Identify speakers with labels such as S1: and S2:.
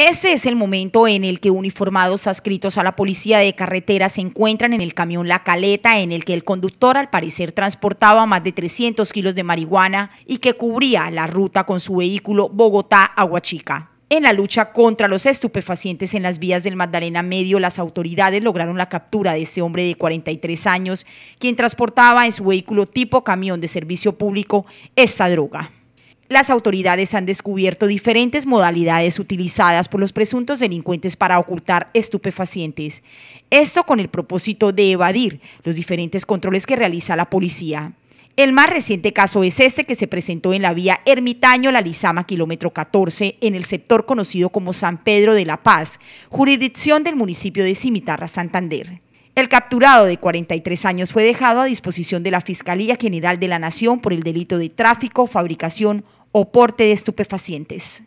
S1: Ese es el momento en el que uniformados adscritos a la policía de carretera se encuentran en el camión La Caleta, en el que el conductor al parecer transportaba más de 300 kilos de marihuana y que cubría la ruta con su vehículo Bogotá-Aguachica. En la lucha contra los estupefacientes en las vías del Magdalena Medio, las autoridades lograron la captura de este hombre de 43 años, quien transportaba en su vehículo tipo camión de servicio público esta droga las autoridades han descubierto diferentes modalidades utilizadas por los presuntos delincuentes para ocultar estupefacientes. Esto con el propósito de evadir los diferentes controles que realiza la policía. El más reciente caso es este que se presentó en la vía Ermitaño La Lizama, kilómetro 14, en el sector conocido como San Pedro de la Paz, jurisdicción del municipio de Cimitarra, Santander. El capturado de 43 años fue dejado a disposición de la Fiscalía General de la Nación por el delito de tráfico, fabricación, o porte de estupefacientes.